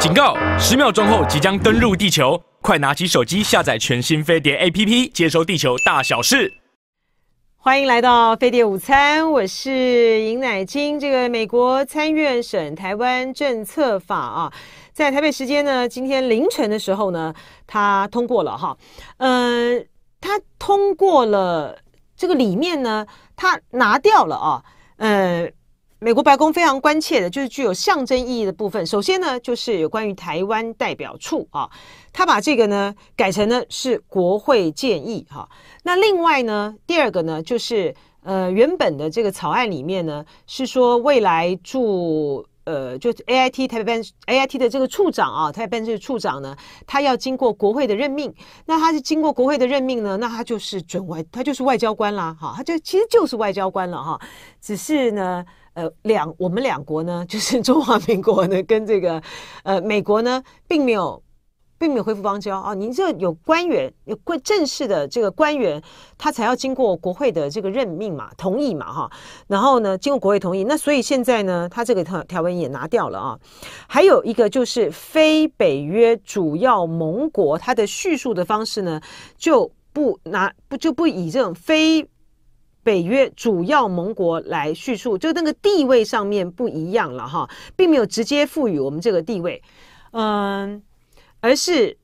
警告！十秒钟后即将登陆地球，快拿起手机下载全新飞碟 APP，接收地球大小事。欢迎来到飞碟午餐，我是尹乃金。这个美国参院审台湾政策法啊，在台北时间呢，今天凌晨的时候呢，它通过了哈，嗯，它通过了，这个里面呢，它拿掉了啊，嗯。美国白宫非常关切的就是具有象征意义的部分。首先呢，就是有关于台湾代表处啊，他把这个呢改成呢是国会建议哈。那另外呢，第二个呢就是呃，原本的这个草案里面呢是说未来驻呃就 A I T 台湾 A I T 的这个处长啊，台湾办事处长呢，他要经过国会的任命。那他是经过国会的任命呢，那他就是准外，他就是外交官啦，哈，他就其实就是外交官了哈，只是呢。呃，两我们两国呢，就是 中华民国呢，跟这个，呃，美国呢，并没有，并没有恢复邦交啊。您这有官员有官正式的这个官员，他才要经过国会的这个任命嘛，同意嘛，哈。然后呢，经过国会同意，那所以现在呢，他这个条条文也拿掉了啊。还有一个就是非北约主要盟国，它的叙述的方式呢，就不拿不就不以这种非。北约主要盟国来叙述，就那个地位上面不一样了哈，并没有直接赋予我们这个地位，嗯，而是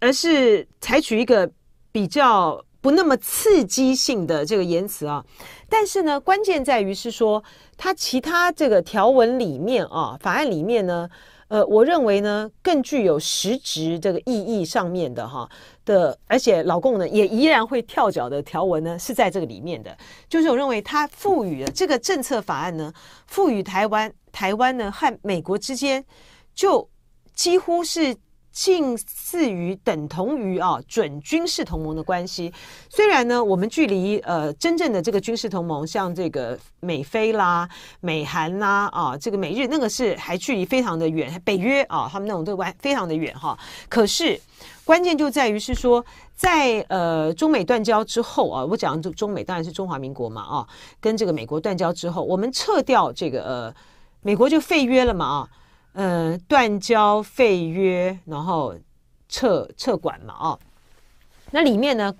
而是采取一个比较不那么刺激性的这个言辞啊，但是呢，关键在于是说它其他这个条文里面啊，法案里面呢。呃，我认为呢，更具有实质这个意义上面的哈的，而且老共呢也依然会跳脚的条文呢，是在这个里面的。就是我认为它赋予了这个政策法案呢，赋予台湾，台湾呢和美国之间就几乎是。近似于等同于啊，准军事同盟的关系。虽然呢，我们距离呃真正的这个军事同盟，像这个美菲啦、美韩啦啊，这个美日那个是还距离非常的远，北约啊，他们那种对外非常的远哈。可是关键就在于是说，在呃中美断交之后啊，我讲中中美当然是中华民国嘛啊，跟这个美国断交之后，我们撤掉这个呃，美国就废约了嘛啊。呃，断交废约，然后撤撤管嘛，哦，那里面呢，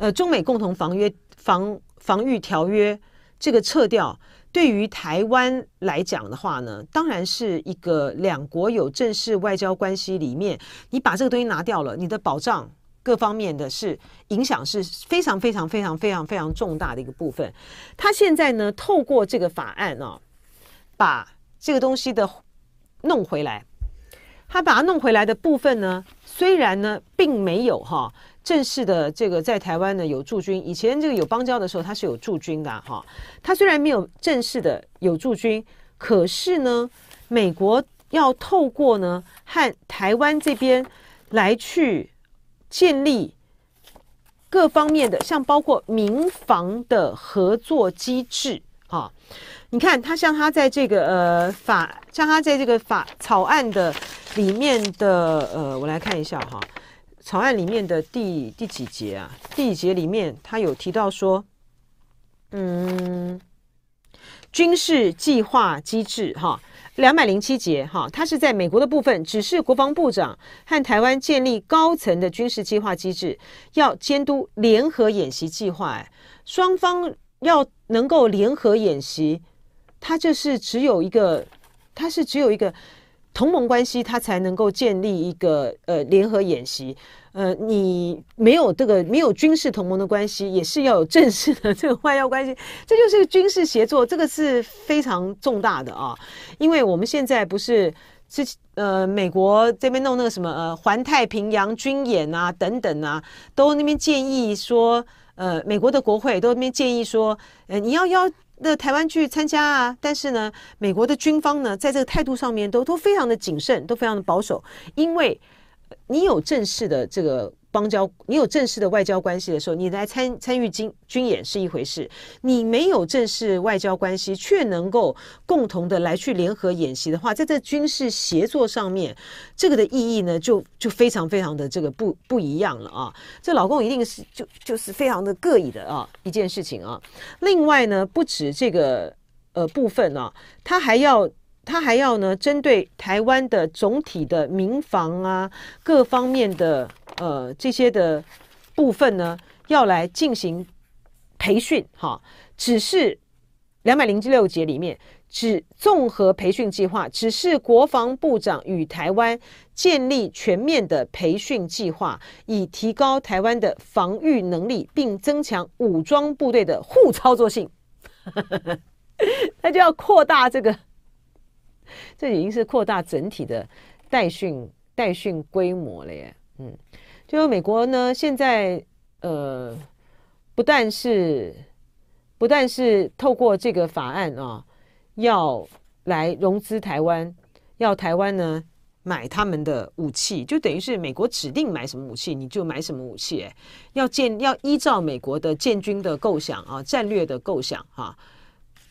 呃，中美共同防约防防御条约这个撤掉，对于台湾来讲的话呢，当然是一个两国有正式外交关系里面，你把这个东西拿掉了，你的保障各方面的是影响是非常非常非常非常非常重大的一个部分。他现在呢，透过这个法案啊，把这个东西的。弄回来，他把它弄回来的部分呢，虽然呢，并没有哈正式的这个在台湾呢有驻军。以前这个有邦交的时候，他是有驻军的哈。他虽然没有正式的有驻军，可是呢，美国要透过呢和台湾这边来去建立各方面的，像包括民防的合作机制啊。你看他像他在这个呃法像他在这个法草案的里面的呃我来看一下哈，草案里面的第第几节啊？第几节里面他有提到说，嗯，军事计划机制哈，两百零七节哈，它是在美国的部分，只是国防部长和台湾建立高层的军事计划机制，要监督联合演习计划，双方要能够联合演习。它就是只有一个，它是只有一个同盟关系，它才能够建立一个呃联合演习。呃，你没有这个没有军事同盟的关系，也是要有正式的这个外交关系。这就是军事协作，这个是非常重大的啊！因为我们现在不是，之呃美国这边弄那个什么呃环太平洋军演啊等等啊，都那边建议说，呃美国的国会都那边建议说，呃你要要那台湾去参加啊，但是呢，美国的军方呢，在这个态度上面都都非常的谨慎，都非常的保守，因为你有正式的这个。邦交，你有正式的外交关系的时候，你来参参与军军演是一回事；你没有正式外交关系，却能够共同的来去联合演习的话，在这军事协作上面，这个的意义呢，就就非常非常的这个不不一样了啊！这老公一定是就就是非常的各异的啊，一件事情啊。另外呢，不止这个呃部分呢，他还要。他还要呢，针对台湾的总体的民防啊，各方面的呃这些的部分呢，要来进行培训哈。只是两百零六节里面，只综合培训计划，只是国防部长与台湾建立全面的培训计划，以提高台湾的防御能力，并增强武装部队的互操作性。他 就要扩大这个。这已经是扩大整体的代训代训规模了耶，嗯，就是美国呢，现在呃，不但是不但是透过这个法案啊，要来融资台湾，要台湾呢买他们的武器，就等于是美国指定买什么武器你就买什么武器，要建要依照美国的建军的构想啊，战略的构想哈。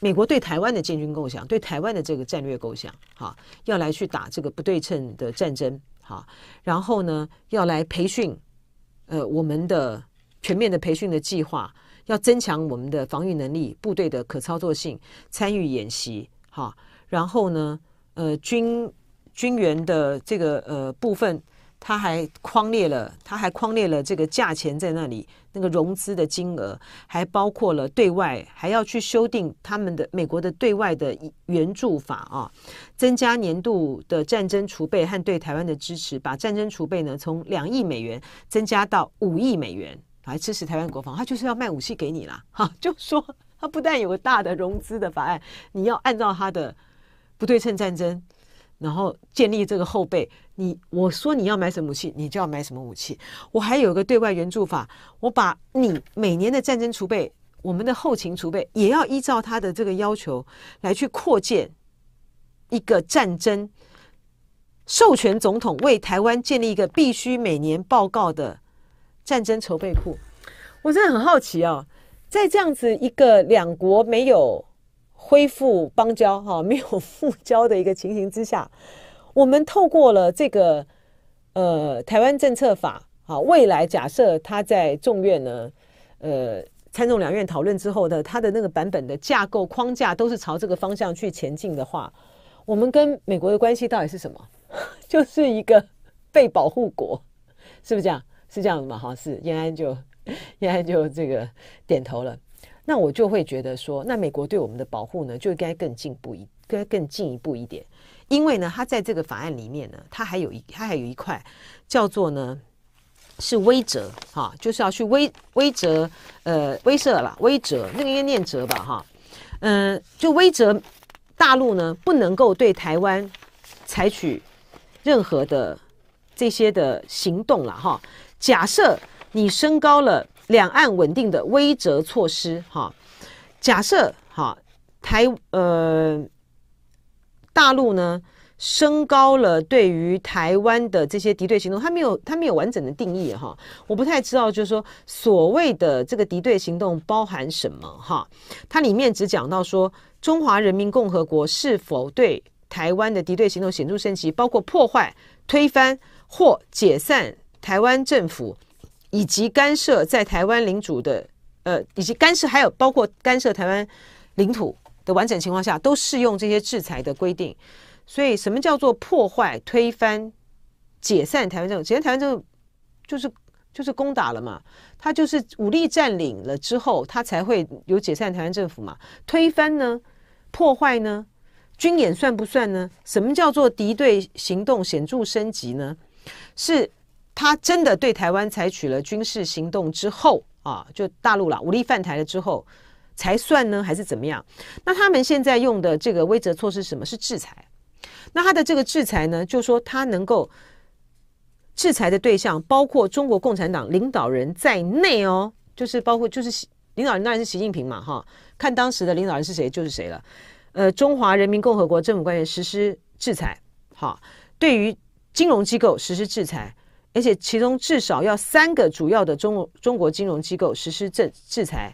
美国对台湾的建军构想，对台湾的这个战略构想，哈，要来去打这个不对称的战争，哈，然后呢，要来培训，呃，我们的全面的培训的计划，要增强我们的防御能力、部队的可操作性、参与演习，哈，然后呢，呃，军军员的这个呃部分。他还框列了，他还框列了这个价钱在那里，那个融资的金额，还包括了对外还要去修订他们的美国的对外的援助法啊，增加年度的战争储备和对台湾的支持，把战争储备呢从两亿美元增加到五亿美元，来支持台湾国防。他就是要卖武器给你啦，哈，就说他不但有个大的融资的法案，你要按照他的不对称战争。然后建立这个后备，你我说你要买什么武器，你就要买什么武器。我还有个对外援助法，我把你每年的战争储备、我们的后勤储备，也要依照他的这个要求来去扩建一个战争授权总统为台湾建立一个必须每年报告的战争筹备库。我真的很好奇哦，在这样子一个两国没有。恢复邦交哈，没有复交的一个情形之下，我们透过了这个呃台湾政策法啊，未来假设他在众院呢，呃参众两院讨论之后呢，它的那个版本的架构框架都是朝这个方向去前进的话，我们跟美国的关系到底是什么？就是一个被保护国，是不是这样？是这样的嘛？哈，是延安就 延安就这个点头了。那我就会觉得说，那美国对我们的保护呢，就应该更进步一，该更进一步一点，因为呢，他在这个法案里面呢，他还有一，他还有一块叫做呢，是威折哈，就是要去威威折，呃，威慑了威折，那个应该念折吧哈，嗯，就威折大陆呢不能够对台湾采取任何的这些的行动了哈。假设你升高了。两岸稳定的威慑措施，哈，假设哈台呃大陆呢升高了对于台湾的这些敌对行动，它没有它没有完整的定义哈，我不太知道，就是说所谓的这个敌对行动包含什么哈，它里面只讲到说中华人民共和国是否对台湾的敌对行动显著升级，包括破坏、推翻或解散台湾政府。以及干涉在台湾领主的，呃，以及干涉还有包括干涉台湾领土的完整情况下，都适用这些制裁的规定。所以，什么叫做破坏、推翻、解散台湾政府？解散台湾政府就是就是攻打了嘛，他就是武力占领了之后，他才会有解散台湾政府嘛。推翻呢？破坏呢？军演算不算呢？什么叫做敌对行动显著升级呢？是。他真的对台湾采取了军事行动之后啊，就大陆了，武力犯台了之后才算呢，还是怎么样？那他们现在用的这个威慑措施是什么？是制裁。那他的这个制裁呢，就说他能够制裁的对象包括中国共产党领导人在内哦，就是包括就是领导人，当然是习近平嘛哈。看当时的领导人是谁，就是谁了。呃，中华人民共和国政府官员实施制裁，好，对于金融机构实施制裁。而且，其中至少要三个主要的中中国金融机构实施制制裁，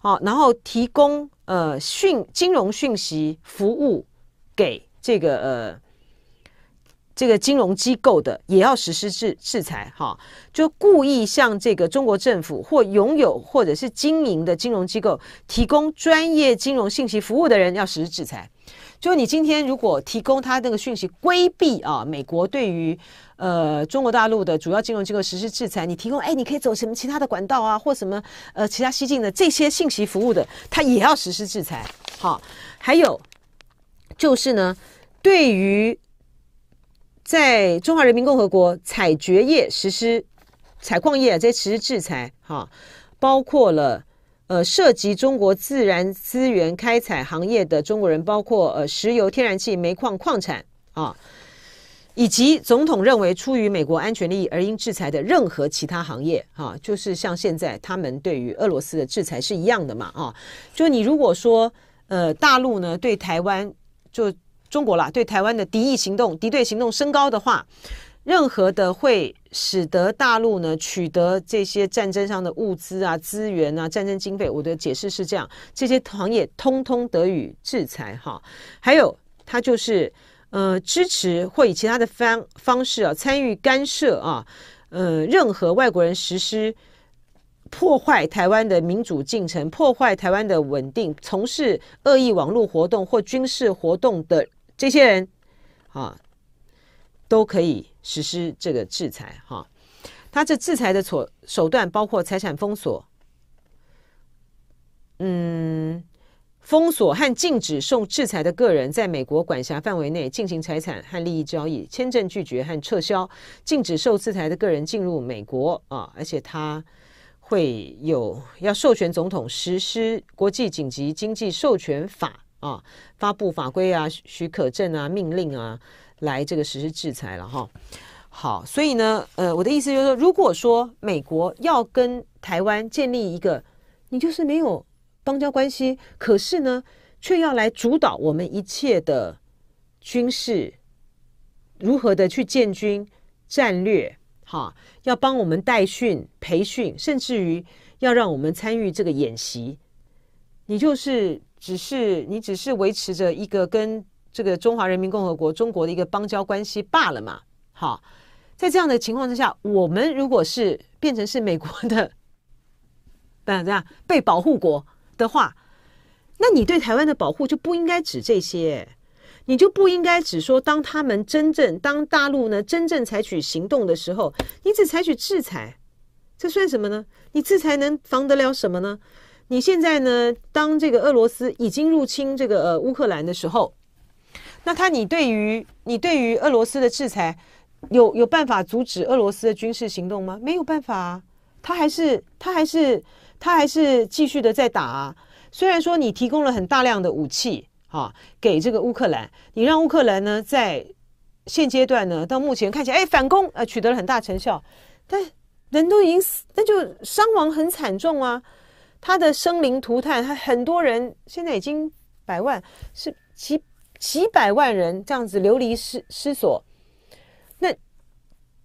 好，然后提供呃讯金融讯息服务给这个呃这个金融机构的，也要实施制制裁，哈，就故意向这个中国政府或拥有或者是经营的金融机构提供专业金融信息服务的人要实施制裁。就你今天如果提供他那个讯息规避啊，美国对于呃中国大陆的主要金融机构实施制裁，你提供哎，你可以走什么其他的管道啊，或什么呃其他西进的这些信息服务的，他也要实施制裁。好，还有就是呢，对于在中华人民共和国采掘业实施、采矿业这些实施制裁，哈，包括了。呃，涉及中国自然资源开采行业的中国人，包括呃石油、天然气、煤矿、矿产啊，以及总统认为出于美国安全利益而应制裁的任何其他行业啊，就是像现在他们对于俄罗斯的制裁是一样的嘛啊，就你如果说呃大陆呢对台湾就中国啦对台湾的敌意行动、敌对行动升高的话。任何的会使得大陆呢取得这些战争上的物资啊、资源啊、战争经费，我的解释是这样：这些行业通通得予制裁哈。还有，他就是呃支持或以其他的方方式啊参与干涉啊，呃任何外国人实施破坏台湾的民主进程、破坏台湾的稳定、从事恶意网络活动或军事活动的这些人啊，都可以。实施这个制裁哈，他这制裁的措手段包括财产封锁，嗯，封锁和禁止受制裁的个人在美国管辖范围内进行财产和利益交易、签证拒绝和撤销，禁止受制裁的个人进入美国啊，而且他会有要授权总统实施国际紧急经济授权法啊，发布法规啊、许可证啊、命令啊。来这个实施制裁了哈，好，所以呢，呃，我的意思就是说，如果说美国要跟台湾建立一个，你就是没有邦交关系，可是呢，却要来主导我们一切的军事如何的去建军战略，哈，要帮我们带训培训，甚至于要让我们参与这个演习，你就是只是你只是维持着一个跟。这个中华人民共和国中国的一个邦交关系罢了嘛。好，在这样的情况之下，我们如果是变成是美国的，那 这样被保护国的话，那你对台湾的保护就不应该指这些，你就不应该只说当他们真正当大陆呢真正采取行动的时候，你只采取制裁，这算什么呢？你制裁能防得了什么呢？你现在呢，当这个俄罗斯已经入侵这个呃乌克兰的时候。那他，你对于你对于俄罗斯的制裁，有有办法阻止俄罗斯的军事行动吗？没有办法啊，他还是他还是他还是继续的在打啊。虽然说你提供了很大量的武器啊，给这个乌克兰，你让乌克兰呢在现阶段呢，到目前看起来，哎，反攻呃取得了很大成效，但人都已经死，那就伤亡很惨重啊。他的生灵涂炭，他很多人现在已经百万是几。几百万人这样子流离失失所，那，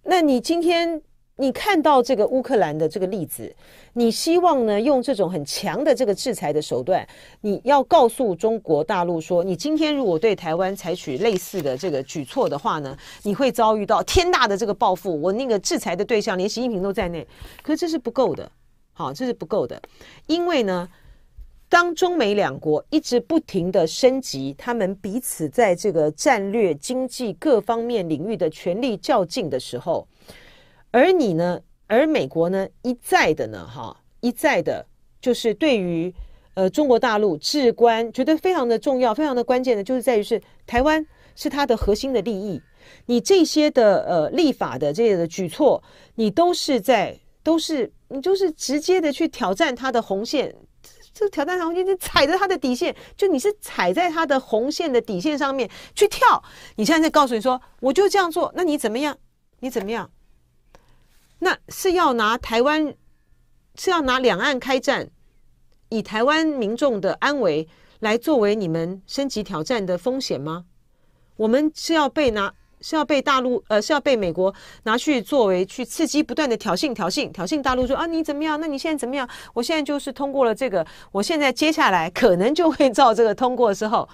那你今天你看到这个乌克兰的这个例子，你希望呢用这种很强的这个制裁的手段，你要告诉中国大陆说，你今天如果对台湾采取类似的这个举措的话呢，你会遭遇到天大的这个报复。我那个制裁的对象连习近平都在内，可这是不够的，好，这是不够的，因为呢。当中美两国一直不停的升级他们彼此在这个战略、经济各方面领域的权力较劲的时候，而你呢，而美国呢，一再的呢，哈，一再的，就是对于呃中国大陆至关觉得非常的重要、非常的关键的，就是在于是台湾是它的核心的利益。你这些的呃立法的这些的举措，你都是在都是你就是直接的去挑战它的红线。这个挑战红线，你踩着他的底线，就你是踩在他的红线的底线上面去跳。你现在在告诉你说，我就这样做，那你怎么样？你怎么样？那是要拿台湾，是要拿两岸开战，以台湾民众的安危来作为你们升级挑战的风险吗？我们是要被拿？是要被大陆呃，是要被美国拿去作为去刺激不断的挑衅、挑衅、挑衅大陆，说啊你怎么样？那你现在怎么样？我现在就是通过了这个，我现在接下来可能就会照这个通过之时候，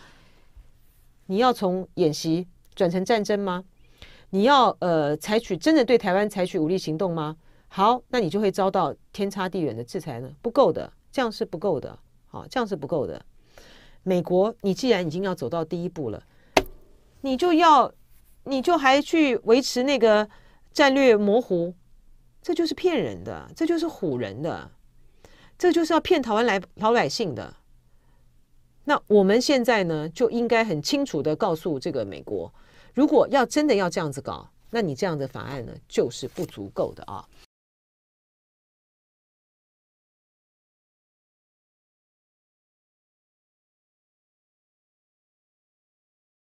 你要从演习转成战争吗？你要呃采取真的对台湾采取武力行动吗？好，那你就会遭到天差地远的制裁呢？不够的，这样是不够的，好，这样是不够的。美国，你既然已经要走到第一步了，你就要。你就还去维持那个战略模糊，这就是骗人的，这就是唬人的，这就是要骗台湾来老百姓的。那我们现在呢，就应该很清楚的告诉这个美国，如果要真的要这样子搞，那你这样的法案呢，就是不足够的啊。